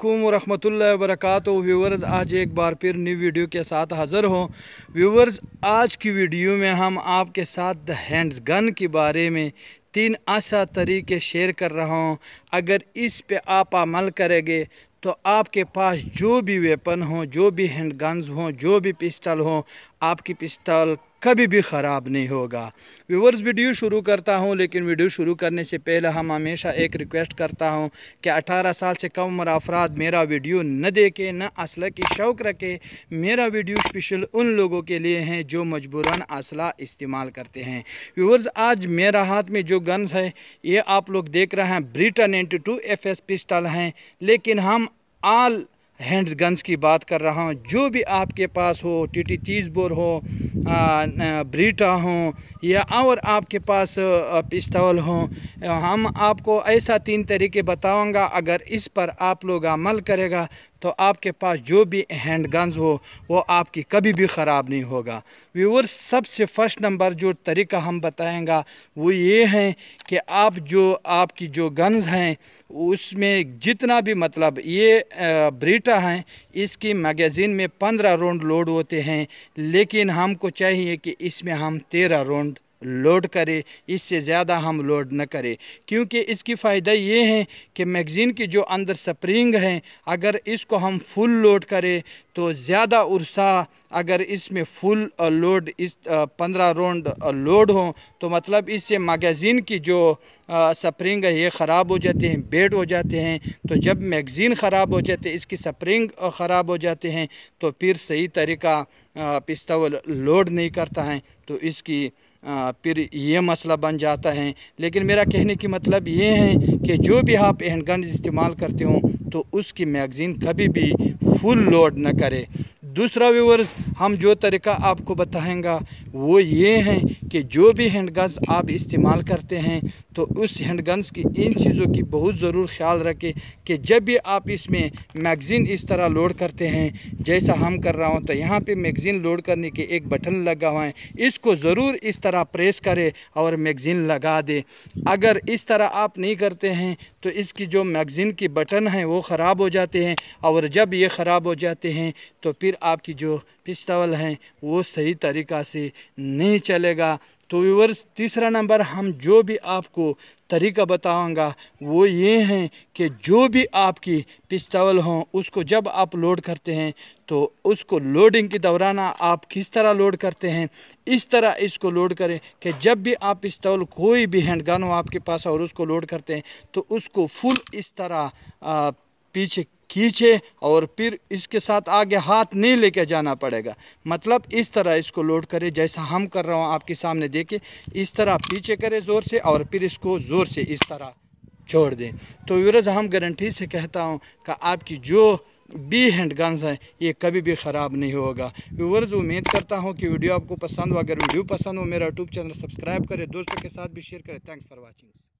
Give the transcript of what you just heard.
अल्लाम वरहमल वरक व्यूवर्स आज एक बार फिर न्यू वीडियो के साथ हाज़र हों व्यूवर्स आज की वीडियो में हम आपके साथ द हैंड्स गन के बारे में तीन आसा तरीके शेयर कर रहा हूँ अगर इस पे आप अमल करेंगे तो आपके पास जो भी वेपन हो जो भी हैंड गन्स हों जो भी पिस्टल हों आपकी पिस्टल कभी भी ख़राब नहीं होगा व्यूवर्स वीडियो शुरू करता हूँ लेकिन वीडियो शुरू करने से पहले हम हमेशा एक रिक्वेस्ट करता हूँ कि 18 साल से कम उम्र अफराद मेरा वीडियो न देखे न असला की शौक़ रखे मेरा वीडियो स्पेशल उन लोगों के लिए हैं जो मजबूरन असला इस्तेमाल करते हैं व्यूवर्स आज मेरा हाथ में जो गन्स है ये आप लोग देख रहे हैं Britain anti two F pistol हैं लेकिन हम आल हैंड गन्स की बात कर रहा हूँ जो भी आपके पास हो टी टी तीस बोर हो ब्रीटा हो या और आपके पास पिस्तौल हो हम आपको ऐसा तीन तरीके बताऊंगा अगर इस पर आप लोग अमल करेगा तो आपके पास जो भी हैंड गन्स हो वो आपकी कभी भी ख़राब नहीं होगा व्यूवर सबसे फ़र्स्ट नंबर जो तरीका हम बताएंगा वो ये हैं कि आप जो आपकी जो गन्स हैं उसमें जितना भी मतलब ये ब्रिटा हैं इसकी मैगज़ीन में पंद्रह राउंड लोड होते हैं लेकिन हमको चाहिए कि इसमें हम तेरह राउंड लोड करें इससे ज़्यादा हम लोड न करें क्योंकि इसकी फ़ायदा ये है कि मैगज़ीन की जो अंदर स्प्रिंग हैं अगर इसको हम फुल लोड करें तो ज़्यादा उर्सा अगर इसमें फुल लोड इस पंद्रह राउंड लोड हो तो मतलब इससे मैगज़ीन की जो स्प्रिंग है ये ख़राब हो जाते हैं बेड हो जाते हैं तो जब मैगज़ीन ख़राब हो जाते हैं इसकी स्प्रिंग ख़राब हो जाते हैं तो फिर सही तरीका पिस्तौल लोड नहीं करता है तो इसकी फिर ये मसला बन जाता है लेकिन मेरा कहने की मतलब ये है कि जो भी आप हैंड गन इस्तेमाल करते हो तो उसकी मैगज़ीन कभी भी फुल लोड ना करें दूसरा व्यूवर्स हम जो तरीका आपको बताएंगा वो ये हैं कि जो भी हैंडगन्स आप इस्तेमाल करते हैं तो उस हैंडगन्स की इन चीज़ों की बहुत ज़रूर ख्याल रखें कि जब भी आप इसमें मैगज़ीन इस तरह लोड करते हैं जैसा हम कर रहा हूँ तो यहाँ पे मैगज़ीन लोड करने के एक बटन लगा हुआ है इसको ज़रूर इस तरह प्रेस करें और मैगज़ीन लगा दे अगर इस तरह आप नहीं करते हैं तो इसकी जो मैगज़ीन की बटन है वो ख़राब हो जाते हैं और जब ये ख़राब हो जाते हैं तो फिर आपकी जो पिस्ता चावल हैं वो सही तरीक़ा से नहीं चलेगा तो व्यूवर्स तीसरा नंबर हम जो भी आपको तरीका बताऊंगा वो ये हैं कि जो भी आपकी पिस्तावल हो उसको जब आप लोड करते हैं तो उसको लोडिंग के दौरान आप किस तरह लोड करते हैं इस तरह इसको लोड करें कि जब भी आप पिस्तावल कोई भी हैंड गन हो आपके पास और उसको लोड करते हैं तो उसको फुल इस तरह आ, पीछे खींचे और फिर इसके साथ आगे हाथ नहीं लेके जाना पड़ेगा मतलब इस तरह इसको लोड करें जैसा हम कर रहा हूँ आपके सामने देखे इस तरह पीछे करें ज़ोर से और फिर इसको ज़ोर से इस तरह छोड़ दें तो यूरज हम गारंटी से कहता हूँ कि आपकी जो बी हैंड गन्स हैं ये कभी भी ख़राब नहीं होगा व्यूवर्स उम्मीद करता हूँ कि वीडियो आपको पसंद हो अगर वीडियो पसंद हो मेरा यूट्यूब चैनल सब्सक्राइब करें दोस्तों के साथ भी शेयर करें थैंक्स फॉर वॉचिंग